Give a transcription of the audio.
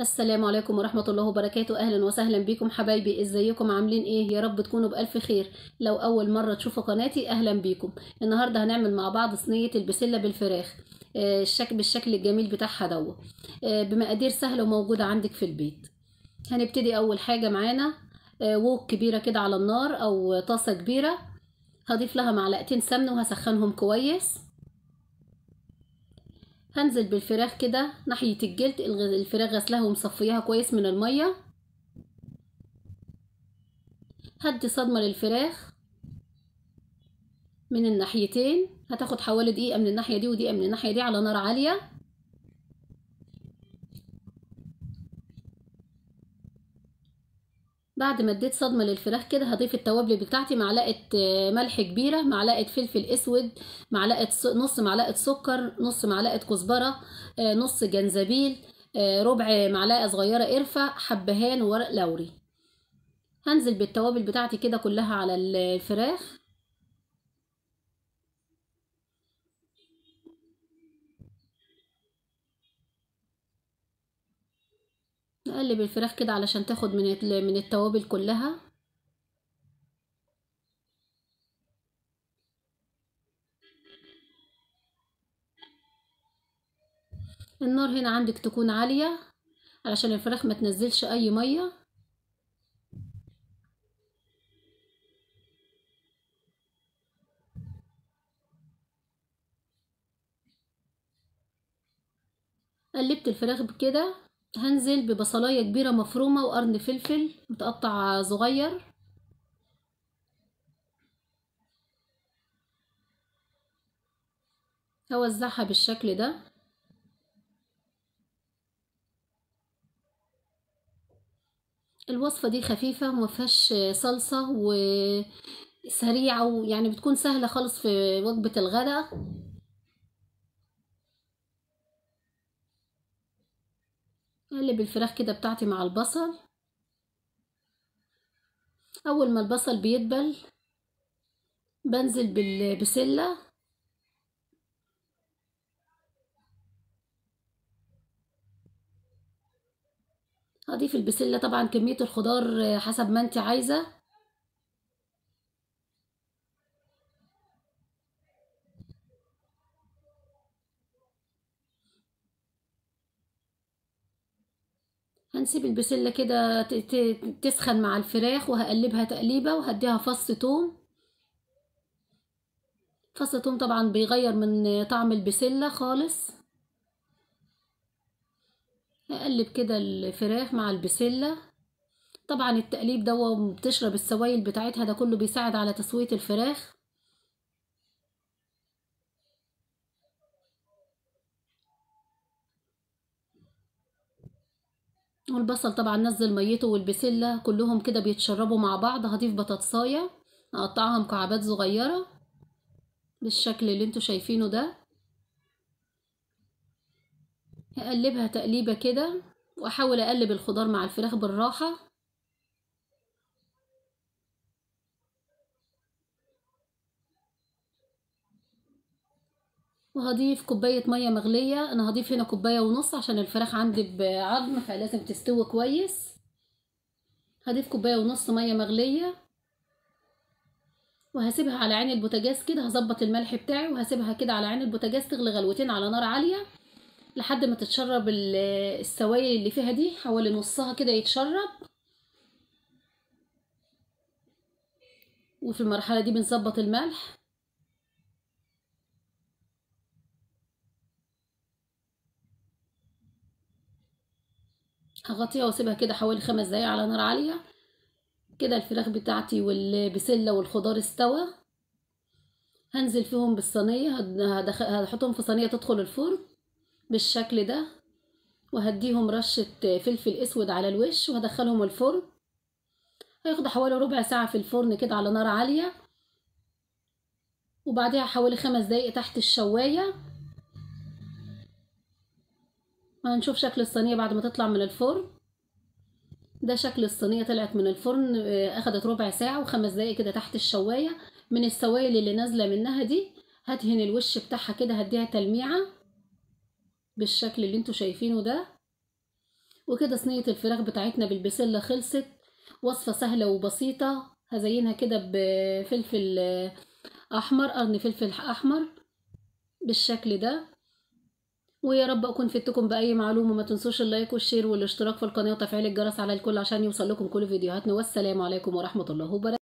السلام عليكم ورحمة الله وبركاته أهلا وسهلا بكم حبايبي ازيكم عاملين ايه يا رب تكونوا بألف خير لو أول مرة تشوفوا قناتي أهلا بكم النهاردة هنعمل مع بعض صينية البسلة بالفراخ آه، الشكل بالشكل الجميل بتاعها دو آه، بمقادير سهلة وموجودة عندك في البيت هنبتدي أول حاجة معانا آه، ووك كبيرة كده على النار أو طاسة كبيرة هضيف لها معلقتين سمن وهسخنهم كويس هنزل بالفراخ كده ناحية الجلد الفراخ غسلها ومصفيها كويس من المية هدي صدمة للفراخ من الناحيتين هتاخد حوالي دقيقة من الناحية دي ودقيقة من الناحية دي على نار عالية بعد ما اديت صدمه للفراخ كده هضيف التوابل بتاعتي معلقه آه، ملح كبيره معلقه فلفل اسود معلقه نص معلقه سكر نص معلقه كزبره آه، نص جنزبيل آه، ربع معلقه صغيره قرفه حبهان وورق لوري هنزل بالتوابل بتاعتي كده كلها على الفراخ هنقلب الفراخ كده علشان تاخد من من التوابل كلها النار هنا عندك تكون عالية علشان الفراخ ما تنزلش اي مية قلبت الفراخ بكده هنزل ببصلايه كبيره مفرومه وقرن فلفل متقطع صغير هوزعها بالشكل ده الوصفة دي خفيفة ومفهاش صلصة وسريعة ويعني بتكون سهلة خالص في وجبة الغداء اقلب الفراخ كده بتاعتي مع البصل اول ما البصل بيدبل بنزل بالبسله هضيف البسله طبعا كميه الخضار حسب ما انت عايزه هنسيب البسلة كده تسخن مع الفراخ وهقلبها تقليبة وهديها فص توم فص توم طبعا بيغير من طعم البسلة خالص هقلب كده الفراخ مع البسلة طبعا التقليب ده بتشرب السوائل بتاعتها ده كله بيساعد على تسوية الفراخ والبصل طبعا نزل ميته والبسلة كلهم كده بيتشربوا مع بعض هضيف بطاطساية هقطعها مكعبات صغيرة بالشكل اللي انتوا شايفينه ده هقلبها تقليبة كده واحاول اقلب الخضار مع الفراخ بالراحة وهضيف كوبايه ميه مغليه انا هضيف هنا كوبايه ونص عشان الفراخ عندي بعظم فلازم تستوي كويس هضيف كوبايه ونص ميه مغليه وهسيبها على عين البوتاجاز كده هظبط الملح بتاعي وهسيبها كده على عين البوتاجاز تغلي غلوتين على نار عاليه لحد ما تتشرب السوائل اللي فيها دي حوالي نصها كده يتشرب وفي المرحله دي بنظبط الملح هغطيها واسيبها كده حوالي خمس دقايق على نار عاليه كده الفراخ بتاعتي والبسله والخضار استوى هنزل فيهم بالصينيه هحطهم في صينيه تدخل الفرن بالشكل ده وهديهم رشه فلفل اسود على الوش وهدخلهم الفرن هياخدوا حوالي ربع ساعه في الفرن كده على نار عاليه وبعدها حوالي خمس دقايق تحت الشوايه هنشوف شكل الصينية بعد ما تطلع من الفرن ده شكل الصينية طلعت من الفرن آه، اخدت ربع ساعة وخمس دقايق كده تحت الشواية من السوائل اللي نازلة منها دي هدهن الوش بتاعها كده هديها تلميعة بالشكل اللي انتوا شايفينه ده وكده صينية الفراخ بتاعتنا بالبسلة خلصت وصفة سهلة وبسيطة هزينها كده بفلفل آه، احمر قرن فلفل احمر بالشكل ده ويا رب اكون فدتكم باي معلومه ما تنسوش اللايك والشير والاشتراك في القناه وتفعيل الجرس على الكل عشان يوصل لكم كل فيديوهاتنا والسلام عليكم ورحمه الله وبركاته